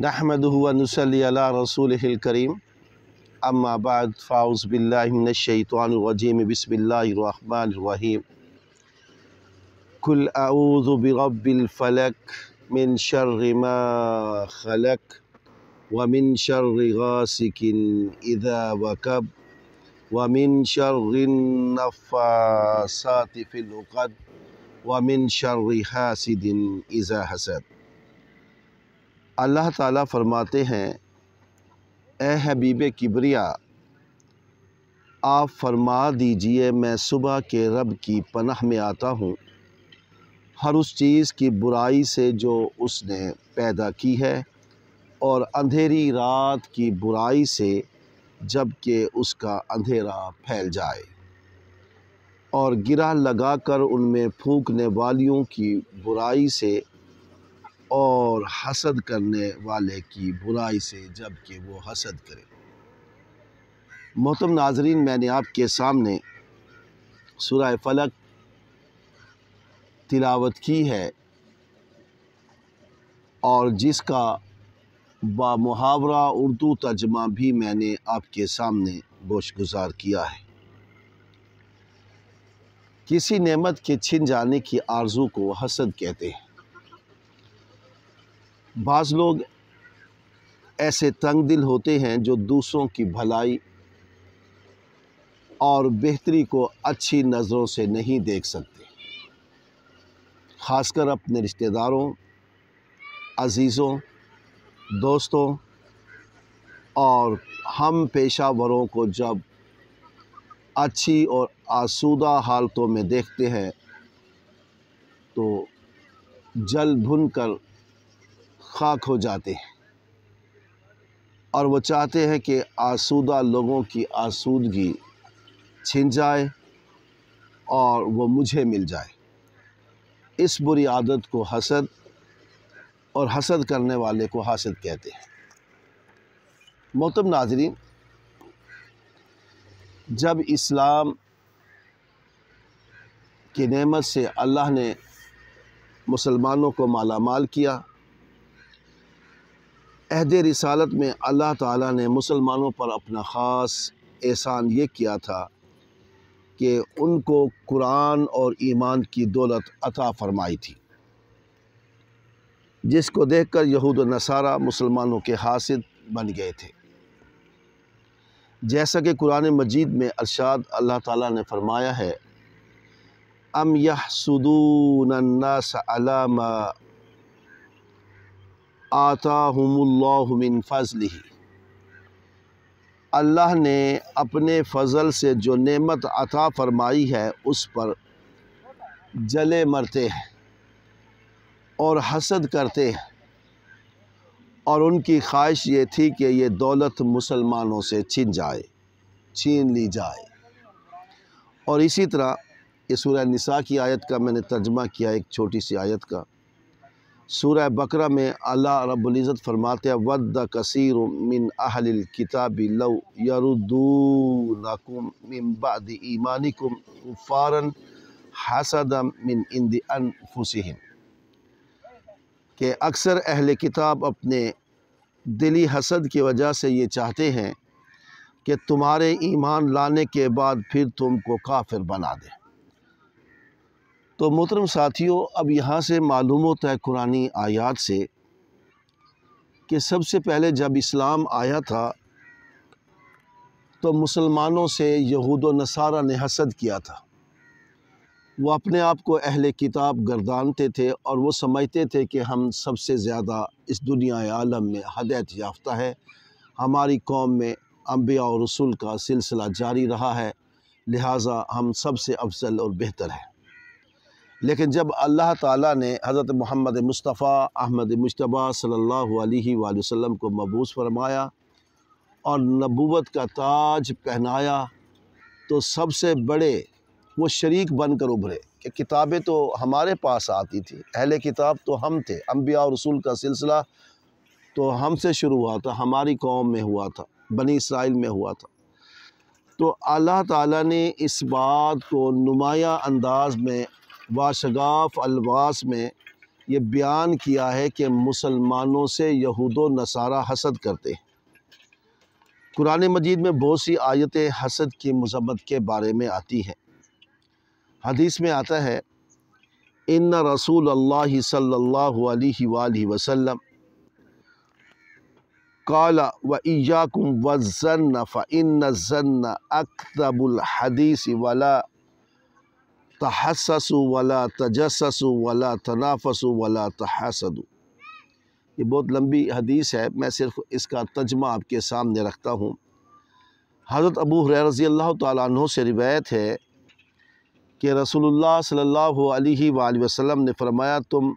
نحمده ونسلي على رسوله الكريم أما بعد فأعوذ بالله من الشيطان الرجيم بسم الله الرحمن الرحيم قل أعوذ برب الفلك من شر ما خلق ومن شر غاسق إذا وكب ومن شر النفاسات في العقد ومن شر حاسد إذا حسد اللہ تعالیٰ فرماتے ہیں اے حبیب کبریا آپ فرما دیجئے میں صبح کے رب کی پناہ میں آتا ہوں ہر اس چیز کی برائی سے جو اس نے پیدا کی ہے اور اندھیری رات کی برائی سے جب کہ اس کا اندھیرا پھیل جائے اور گرہ لگا کر ان میں پھونکنے والیوں کی برائی سے اور حسد کرنے والے کی برائی سے جب کہ وہ حسد کرے محتم ناظرین میں نے آپ کے سامنے سورہ فلک تلاوت کی ہے اور جس کا با محاورہ اردو ترجمہ بھی میں نے آپ کے سامنے گوش گزار کیا ہے کسی نعمت کے چھن جانے کی آرزو کو حسد کہتے ہیں بعض لوگ ایسے تنگ دل ہوتے ہیں جو دوسروں کی بھلائی اور بہتری کو اچھی نظروں سے نہیں دیکھ سکتے خاص کر اپنے رشتہ داروں عزیزوں دوستوں اور ہم پیشہ وروں کو جب اچھی اور آسودہ حالتوں میں دیکھتے ہیں تو جل بھن کر خاک ہو جاتے ہیں اور وہ چاہتے ہیں کہ آسودہ لوگوں کی آسودگی چھن جائے اور وہ مجھے مل جائے اس بری عادت کو حسد اور حسد کرنے والے کو حسد کہتے ہیں محتم ناظرین جب اسلام کی نعمت سے اللہ نے مسلمانوں کو مالا مال کیا عہد رسالت میں اللہ تعالیٰ نے مسلمانوں پر اپنا خاص احسان یہ کیا تھا کہ ان کو قرآن اور ایمان کی دولت عطا فرمائی تھی جس کو دیکھ کر یہود و نصارہ مسلمانوں کے حاصل بن گئے تھے جیسا کہ قرآن مجید میں ارشاد اللہ تعالیٰ نے فرمایا ہے آتا ہم اللہ فضلہ اللہ نے اپنے فضل سے جو نعمت عطا فرمائی ہے اس پر جلے مرتے ہیں اور حسد کرتے ہیں اور ان کی خواہش یہ تھی کہ یہ دولت مسلمانوں سے چھن جائے چھین لی جائے اور اسی طرح یہ سورہ نساء کی آیت کا میں نے ترجمہ کیا ایک چھوٹی سی آیت کا سورہ بکرہ میں اللہ رب العزت فرماتے ہیں ود کثیر من اہل الكتاب لو یردونکم من بعد ایمانکم کفارا حسدا من اند انفسہم کہ اکثر اہل کتاب اپنے دلی حسد کی وجہ سے یہ چاہتے ہیں کہ تمہارے ایمان لانے کے بعد پھر تم کو کافر بنا دیں تو محترم ساتھیوں اب یہاں سے معلوم ہوتا ہے قرآن آیات سے کہ سب سے پہلے جب اسلام آیا تھا تو مسلمانوں سے یہود و نصارہ نے حسد کیا تھا وہ اپنے آپ کو اہل کتاب گردانتے تھے اور وہ سمجھتے تھے کہ ہم سب سے زیادہ اس دنیا عالم میں حدیت یافتہ ہے ہماری قوم میں انبیاء و رسول کا سلسلہ جاری رہا ہے لہٰذا ہم سب سے افضل اور بہتر ہے لیکن جب اللہ تعالیٰ نے حضرت محمد مصطفیٰ احمد مشتبہ صلی اللہ علیہ وآلہ وسلم کو مبوس فرمایا اور نبوت کا تاج پہنایا تو سب سے بڑے وہ شریک بن کر ابھرے کہ کتابیں تو ہمارے پاس آتی تھی اہل کتاب تو ہم تھے انبیاء اور رسول کا سلسلہ تو ہم سے شروع ہوا تھا ہماری قوم میں ہوا تھا بنی اسرائیل میں ہوا تھا تو اللہ تعالیٰ نے اس بات کو نمایاں انداز میں واشگاف الواس میں یہ بیان کیا ہے کہ مسلمانوں سے یہود و نصارہ حسد کرتے ہیں قرآن مجید میں بہت سی آیتیں حسد کی مذمت کے بارے میں آتی ہیں حدیث میں آتا ہے ان رسول اللہ صلی وآلہ وسلم کال وَإِيَّاكُمْ وَالزَّنَّ فَإِنَّ الزَّنَّ أَكْتَبُ الْحَدِيثِ وَلَا تحسس ولا تجسس ولا تنافس ولا تحسد یہ بہت لمبی حدیث ہے میں صرف اس کا تجمہ آپ کے سامنے رکھتا ہوں حضرت ابو حریر رضی اللہ تعالیٰ عنہ سے روایت ہے کہ رسول اللہ صلی اللہ علیہ وآلہ وسلم نے فرمایا تم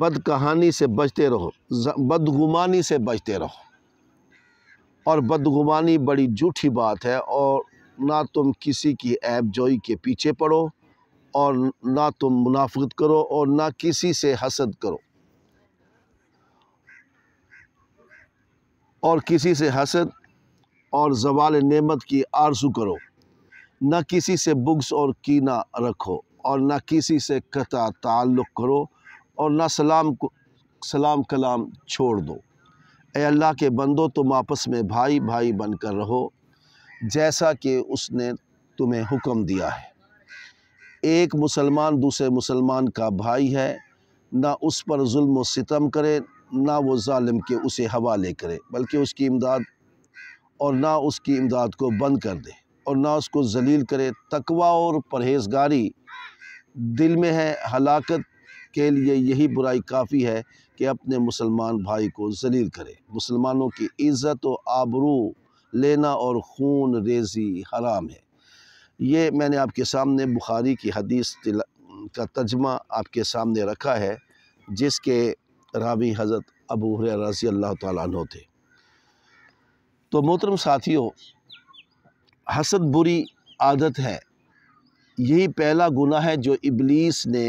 بد کہانی سے بجتے رہو بدگمانی سے بجتے رہو اور بدگمانی بڑی جھوٹھی بات ہے اور نہ تم کسی کی عیب جوئی کے پیچھے پڑو اور نہ تم منافقت کرو اور نہ کسی سے حسد کرو اور کسی سے حسد اور زوال نعمت کی آرزو کرو نہ کسی سے بغض اور کینہ رکھو اور نہ کسی سے قطع تعلق کرو اور نہ سلام کو سلام کلام چھوڑ دو اے اللہ کے بندو تم آپس میں بھائی بھائی بن کر رہو جیسا کہ اس نے تمہیں حکم دیا ہے ایک مسلمان دوسرے مسلمان کا بھائی ہے نہ اس پر ظلم و ستم کرے نہ وہ ظالم کے اسے حوالے کرے بلکہ اس کی امداد اور نہ اس کی امداد کو بند کر دے اور نہ اس کو ذلیل کرے تقوی اور پرہیزگاری دل میں ہے ہلاکت کے لیے یہی برائی کافی ہے کہ اپنے مسلمان بھائی کو ذلیل کرے مسلمانوں کی عزت و آبرو لینا اور خون ریزی حرام ہے یہ میں نے آپ کے سامنے بخاری کی حدیث کا ترجمہ آپ کے سامنے رکھا ہے جس کے راوی حضرت ابو حریر رضی اللہ تعالیٰ عنہ تھے تو محترم ساتھیوں حسد بری عادت ہے یہی پہلا گناہ ہے جو ابلیس نے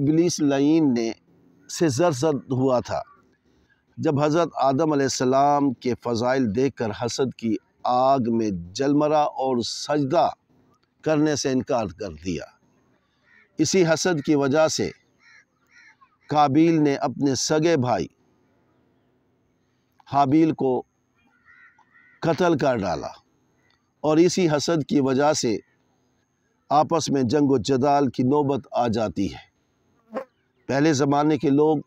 ابلیس لعین نے سے زر ہوا تھا جب حضرت آدم علیہ السلام کے فضائل دیکھ کر حسد کی آگ میں مرا اور سجدہ کرنے سے انکار کر دیا اسی حسد کی وجہ سے کابیل نے اپنے سگے بھائی حابیل کو قتل کر ڈالا اور اسی حسد کی وجہ سے آپس میں جنگ و جدال کی نوبت آ جاتی ہے پہلے زمانے کے لوگ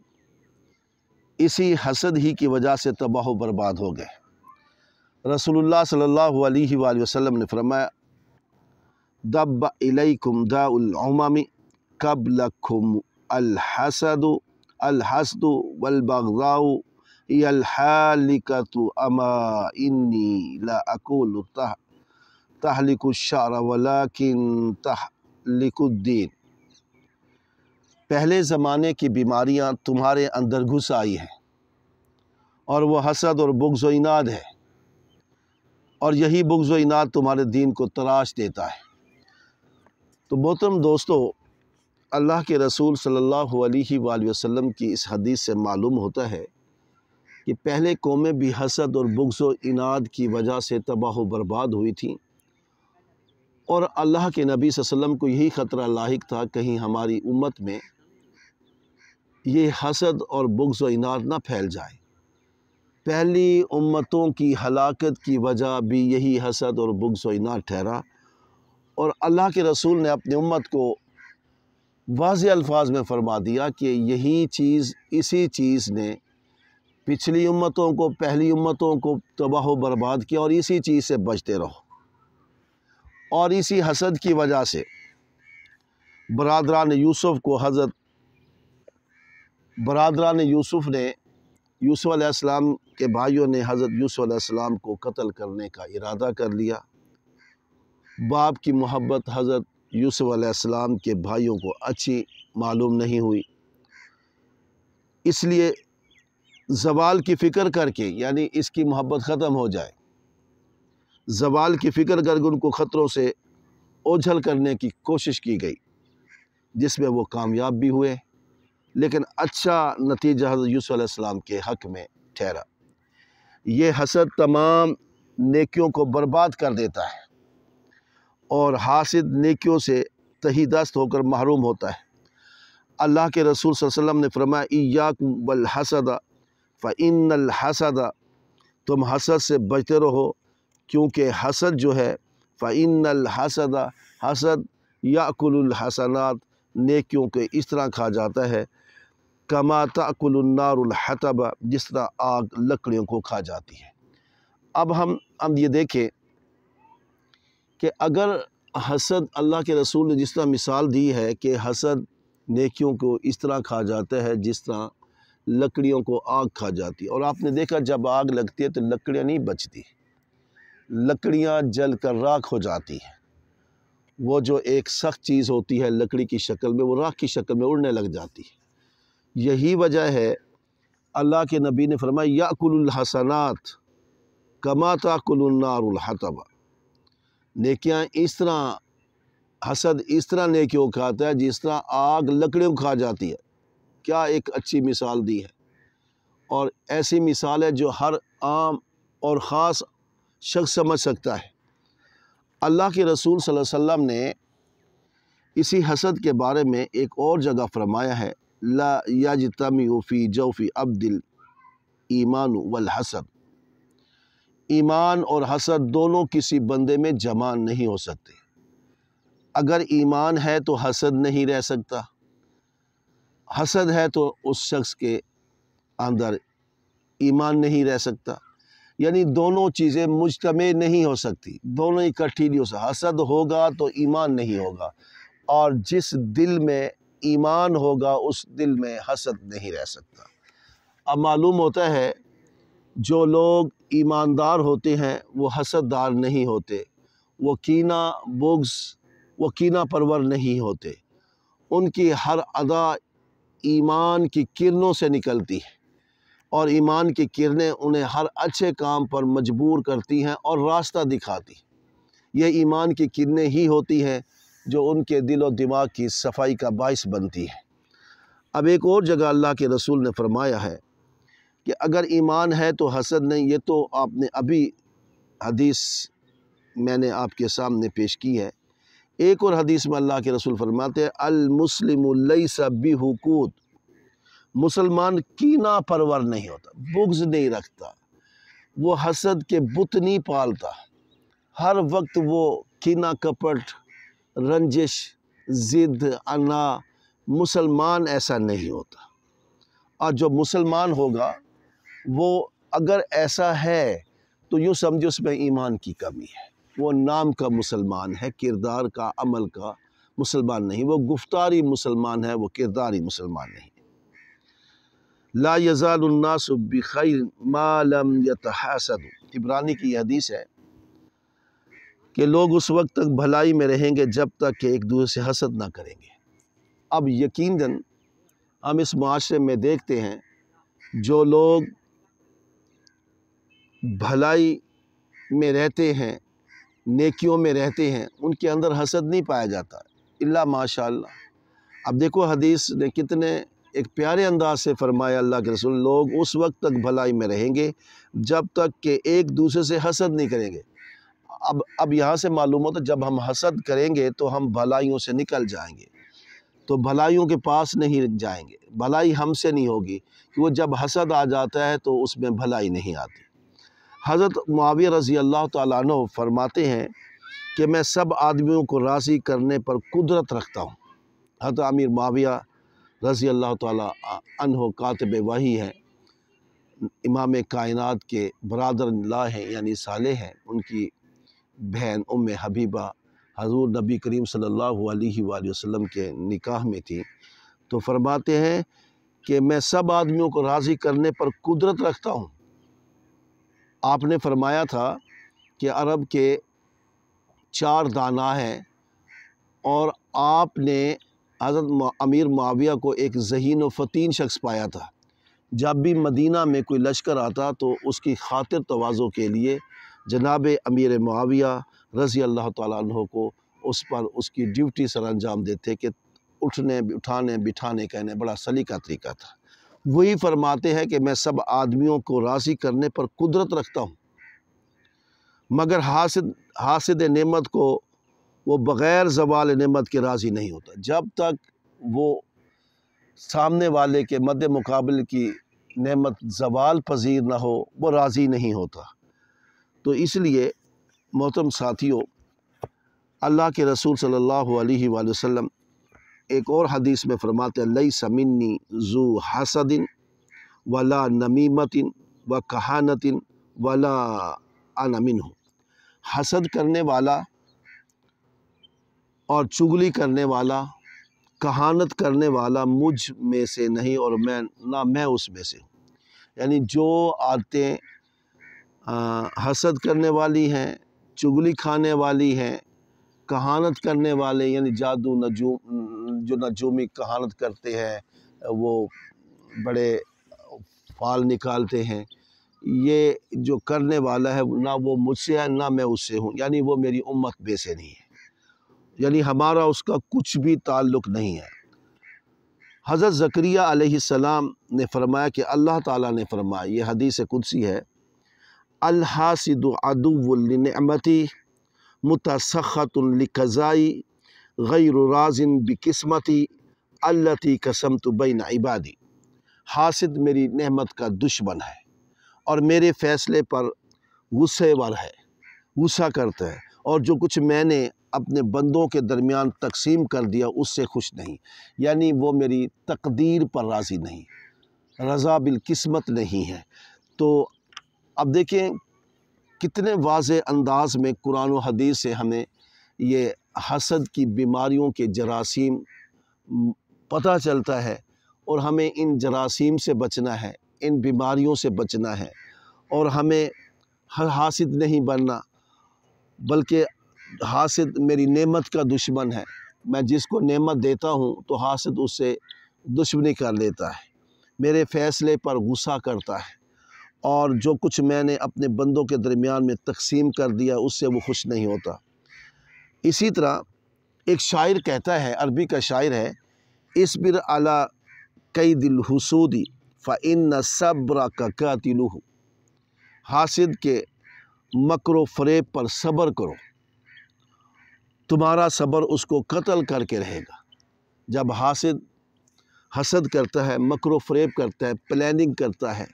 اسی حسد ہی کی وجہ سے تباہ و برباد ہو گئے رسول اللہ صلی اللہ علیہ وآلہ وسلم نے فرمایا دب الیکم دا العمم قبلکم الحسد الحسد والبغضاء یا الحالکت اما انی لا اکول تحلک الشعر ولیکن تحلک الدین پہلے زمانے کی بیماریاں تمہارے اندر گھس آئی ہیں اور وہ حسد اور بغض و اناد ہے اور یہی بغض و اناد تمہارے دین کو تراش دیتا ہے تو محترم دوستو اللہ کے رسول صلی اللہ علیہ وآلہ وسلم کی اس حدیث سے معلوم ہوتا ہے کہ پہلے قومیں بھی حسد اور بغض و اناد کی وجہ سے تباہ و برباد ہوئی تھیں اور اللہ کے نبی صلی اللہ علیہ وسلم کو یہی خطرہ لاحق تھا کہیں ہماری امت میں یہ حسد اور بغض و انار نہ پھیل جائے پہلی امتوں کی ہلاکت کی وجہ بھی یہی حسد اور بغض و انار ٹھہرا اور اللہ کے رسول نے اپنی امت کو واضح الفاظ میں فرما دیا کہ یہی چیز اسی چیز نے پچھلی امتوں کو پہلی امتوں کو تباہ و برباد کیا اور اسی چیز سے بچتے رہو اور اسی حسد کی وجہ سے برادران یوسف کو حضرت برادران یوسف نے یوسف علیہ السلام کے بھائیوں نے حضرت یوسف علیہ السلام کو قتل کرنے کا ارادہ کر لیا باپ کی محبت حضرت یوسف علیہ السلام کے بھائیوں کو اچھی معلوم نہیں ہوئی اس لیے زوال کی فکر کر کے یعنی اس کی محبت ختم ہو جائے زوال کی فکر کر کے ان کو خطروں سے اوجھل کرنے کی کوشش کی گئی جس میں وہ کامیاب بھی ہوئے لیکن اچھا نتیجہ حضرت یوسف علیہ السلام کے حق میں ٹھہرا یہ حسد تمام نیکیوں کو برباد کر دیتا ہے اور حاسد نیکیوں سے تہی دست ہو کر محروم ہوتا ہے اللہ کے رسول صلی اللہ علیہ وسلم نے فرمایا ایاکم بالحسد فعین الحسد تم حسد سے بچتے رہو کیونکہ حسد جو ہے فَإِنَّ الحسد حسد یا قل الحسنات نیکیوں کے اس طرح کھا جاتا ہے کَمَا کل النار الْحَتَبَ جس طرح آگ لکڑیوں کو کھا جاتی ہے اب ہم یہ دیکھیں کہ اگر حسد اللہ کے رسول نے جس طرح مثال دی ہے کہ حسد نیکیوں کو اس طرح کھا جاتا ہے جس طرح لکڑیوں کو آگ کھا جاتی ہے اور آپ نے دیکھا جب آگ لگتی ہے تو لکڑیاں نہیں بچتی لکڑیاں جل کر راکھ ہو جاتی ہیں وہ جو ایک سخت چیز ہوتی ہے لکڑی کی شکل میں وہ راکھ کی شکل میں اڑنے لگ جاتی ہے یہی وجہ ہے اللہ کے نبی نے فرمایا یاکل الحسنات کما تاکل النار الحطب نیکیاں اس طرح حسد اس طرح نیکیوں کھاتا ہے جس طرح آگ لکڑیوں کھا جاتی ہے کیا ایک اچھی مثال دی ہے اور ایسی مثال ہے جو ہر عام اور خاص شخص سمجھ سکتا ہے اللہ کے رسول صلی اللہ علیہ وسلم نے اسی حسد کے بارے میں ایک اور جگہ فرمایا ہے لا یافی جوفی عبدل ایمان والحسد ایمان اور حسد دونوں کسی بندے میں جمع نہیں ہو سکتے اگر ایمان ہے تو حسد نہیں رہ سکتا حسد ہے تو اس شخص کے اندر ایمان نہیں رہ سکتا یعنی دونوں چیزیں مجتمع نہیں ہو سکتی دونوں ہی ہو سکتی حسد ہوگا تو ایمان نہیں ہوگا اور جس دل میں ایمان ہوگا اس دل میں حسد نہیں رہ سکتا اب معلوم ہوتا ہے جو لوگ ایماندار ہوتے ہیں وہ حسد دار نہیں ہوتے وہ کینہ بغز وہ کینہ پرور نہیں ہوتے ان کی ہر ادا ایمان کی کرنوں سے نکلتی ہے اور ایمان کی کرنیں انہیں ہر اچھے کام پر مجبور کرتی ہیں اور راستہ دکھاتی یہ ایمان کی کرنیں ہی ہوتی ہیں جو ان کے دل و دماغ کی صفائی کا باعث بنتی ہیں اب ایک اور جگہ اللہ کے رسول نے فرمایا ہے کہ اگر ایمان ہے تو حسد نہیں یہ تو آپ نے ابھی حدیث میں نے آپ کے سامنے پیش کی ہے ایک اور حدیث میں اللہ کے رسول فرماتے ہیں المسلم لیس بحقود مسلمان کی نا پرور نہیں ہوتا بغض نہیں رکھتا وہ حسد کے بت نہیں پالتا ہر وقت وہ کینا کپٹ رنجش ضد انا مسلمان ایسا نہیں ہوتا اور جو مسلمان ہوگا وہ اگر ایسا ہے تو یوں سمجھے اس میں ایمان کی کمی ہے وہ نام کا مسلمان ہے کردار کا عمل کا مسلمان نہیں وہ گفتاری مسلمان ہے وہ کرداری مسلمان نہیں لا یزال لم یتحاسد عبرانی کی یہ حدیث ہے کہ لوگ اس وقت تک بھلائی میں رہیں گے جب تک کہ ایک دوسرے سے حسد نہ کریں گے اب یقیناً ہم اس معاشرے میں دیکھتے ہیں جو لوگ بھلائی میں رہتے ہیں نیکیوں میں رہتے ہیں ان کے اندر حسد نہیں پایا جاتا اللہ ماشاء اللہ اب دیکھو حدیث نے کتنے ایک پیارے انداز سے فرمایا اللہ کے رسول لوگ اس وقت تک بھلائی میں رہیں گے جب تک کہ ایک دوسرے سے حسد نہیں کریں گے اب اب یہاں سے معلوم ہوتا جب ہم حسد کریں گے تو ہم بھلائیوں سے نکل جائیں گے تو بھلائیوں کے پاس نہیں جائیں گے بھلائی ہم سے نہیں ہوگی کیونکہ جب حسد آ جاتا ہے تو اس میں بھلائی نہیں آتی حضرت معاویہ رضی اللہ تعالیٰ عنہ فرماتے ہیں کہ میں سب آدمیوں کو راضی کرنے پر قدرت رکھتا ہوں حضرت امیر معاویہ رضی اللہ تعالیٰ عنہ کاتب وحی ہیں امام کائنات کے برادر اللہ ہیں یعنی صالح ہیں ان کی بہن ام حبیبہ حضور نبی کریم صلی اللہ علیہ وآلہ وسلم کے نکاح میں تھی تو فرماتے ہیں کہ میں سب آدمیوں کو راضی کرنے پر قدرت رکھتا ہوں آپ نے فرمایا تھا کہ عرب کے چار دانا ہیں اور آپ نے حضرت امیر معاویہ کو ایک ذہین و فتین شخص پایا تھا جب بھی مدینہ میں کوئی لشکر آتا تو اس کی خاطر توازوں کے لیے جناب امیر معاویہ رضی اللہ تعالیٰ عنہ کو اس پر اس کی ڈیوٹی سر انجام دیتے کہ اٹھنے اٹھانے بٹھانے کہنے بڑا سلی کا طریقہ تھا وہی فرماتے ہیں کہ میں سب آدمیوں کو راضی کرنے پر قدرت رکھتا ہوں مگر حاصد حاصد نعمت کو وہ بغیر زوال نعمت کے راضی نہیں ہوتا جب تک وہ سامنے والے کے مد مقابل کی نعمت زوال پذیر نہ ہو وہ راضی نہیں ہوتا تو اس لیے محتم ساتھیوں اللہ کے رسول صلی اللہ علیہ وآلہ وسلم ایک اور حدیث میں فرماتے اللہ سمنی زو حسد ولا نمیمت و کہانت ولا عنمن ہو حسد کرنے والا اور چگلی کرنے والا کہانت کرنے والا مجھ میں سے نہیں اور میں نہ میں اس میں سے ہوں یعنی جو عادتیں حسد کرنے والی ہیں چگلی کھانے والی ہیں کہانت کرنے والے یعنی جادو نجوم جو نجومی کہانت کرتے ہیں وہ بڑے فال نکالتے ہیں یہ جو کرنے والا ہے نہ وہ مجھ سے ہے نہ میں اس سے ہوں یعنی وہ میری امت بے سے نہیں ہے یعنی ہمارا اس کا کچھ بھی تعلق نہیں ہے حضرت ذکریہ علیہ السلام نے فرمایا کہ اللہ تعالیٰ نے فرمایا یہ حدیث قدسی ہے الحاسد عدو لنعمتی متسخط القضائی غیر رازن بقسمتی الطی قسمت بین عبادی حاسد میری نعمت کا دشمن ہے اور میرے فیصلے پر غصے ور ہے غصہ کرتا ہے اور جو کچھ میں نے اپنے بندوں کے درمیان تقسیم کر دیا اس سے خوش نہیں یعنی وہ میری تقدیر پر راضی نہیں رضا بالقسمت نہیں ہے تو اب دیکھیں کتنے واضح انداز میں قرآن و حدیث سے ہمیں یہ حسد کی بیماریوں کے جراثیم پتہ چلتا ہے اور ہمیں ان جراثیم سے بچنا ہے ان بیماریوں سے بچنا ہے اور ہمیں حاسد نہیں بننا بلکہ حاسد میری نعمت کا دشمن ہے میں جس کو نعمت دیتا ہوں تو حاسد اس سے دشمنی کر لیتا ہے میرے فیصلے پر غصہ کرتا ہے اور جو کچھ میں نے اپنے بندوں کے درمیان میں تقسیم کر دیا اس سے وہ خوش نہیں ہوتا اسی طرح ایک شاعر کہتا ہے عربی کا شاعر ہے اسبر علی کئی دل حسودی فعن صبر کا کاتی کے مکر و فریب پر صبر کرو تمہارا صبر اس کو قتل کر کے رہے گا جب حاسد حسد کرتا ہے مکر و فریب کرتا ہے پلیننگ کرتا ہے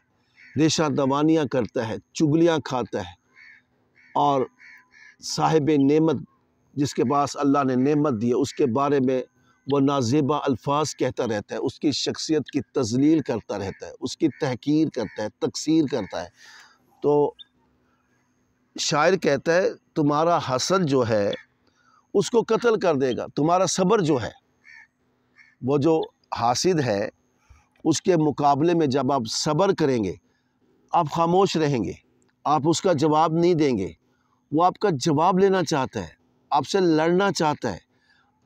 ریشہ دوانیاں کرتا ہے چگلیاں کھاتا ہے اور صاحب نعمت جس کے پاس اللہ نے نعمت دی اس کے بارے میں وہ نازیبہ الفاظ کہتا رہتا ہے اس کی شخصیت کی تزلیل کرتا رہتا ہے اس کی تحقیر کرتا ہے تقصیر کرتا ہے تو شاعر کہتا ہے تمہارا حسد جو ہے اس کو قتل کر دے گا تمہارا صبر جو ہے وہ جو حاسد ہے اس کے مقابلے میں جب آپ صبر کریں گے آپ خاموش رہیں گے آپ اس کا جواب نہیں دیں گے وہ آپ کا جواب لینا چاہتا ہے آپ سے لڑنا چاہتا ہے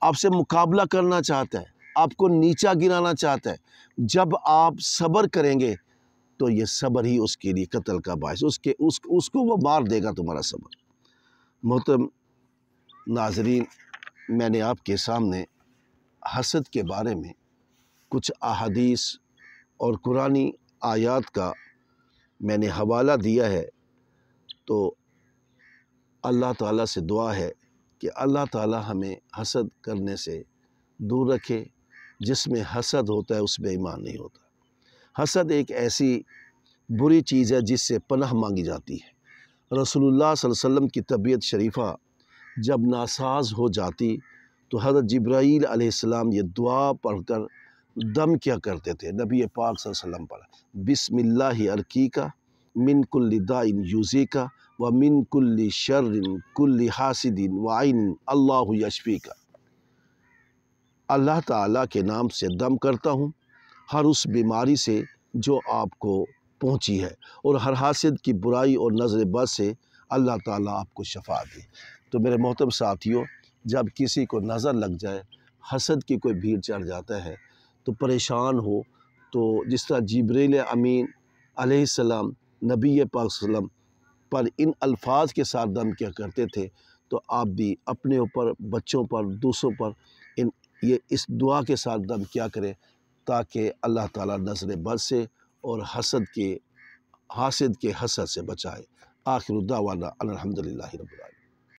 آپ سے مقابلہ کرنا چاہتا ہے آپ کو نیچا گرانا چاہتا ہے جب آپ صبر کریں گے تو یہ صبر ہی اس کے لیے قتل کا باعث اس کے اس کو وہ مار دے گا تمہارا صبر محترم ناظرین میں نے آپ کے سامنے حسد کے بارے میں کچھ احادیث اور قرآن آیات کا میں نے حوالہ دیا ہے تو اللہ تعالیٰ سے دعا ہے کہ اللہ تعالیٰ ہمیں حسد کرنے سے دور رکھے جس میں حسد ہوتا ہے اس میں ایمان نہیں ہوتا حسد ایک ایسی بری چیز ہے جس سے پناہ مانگی جاتی ہے رسول اللہ صلی اللہ علیہ وسلم کی طبیعت شریفہ جب ناساز ہو جاتی تو حضرت جبرائیل علیہ السلام یہ دعا پڑھ کر دم کیا کرتے تھے نبی پاک صلی اللہ علیہ وسلم پر بسم اللہ عرقی کا من کل دائن یوزی کا و من کل شر کلِ حاصد اللہ یشفی کا اللہ تعالیٰ کے نام سے دم کرتا ہوں ہر اس بیماری سے جو آپ کو پہنچی ہے اور ہر حاصل کی برائی اور نظر بس سے اللہ تعالیٰ آپ کو شفا دے تو میرے محتم ساتھیوں جب کسی کو نظر لگ جائے حسد کی کوئی بھیڑ چڑھ جاتا ہے تو پریشان ہو تو جس طرح جبریل امین علیہ السلام نبی پاک صلی اللہ علیہ وسلم پر ان الفاظ کے ساتھ دم کیا کرتے تھے تو آپ بھی اپنے اوپر بچوں پر دوسروں پر ان یہ اس دعا کے ساتھ دم کیا کریں تاکہ اللہ تعالیٰ نظر سے اور حسد کے حاسد کے حسد سے بچائے آخر الدعوانا الحمدللہ رب العالمین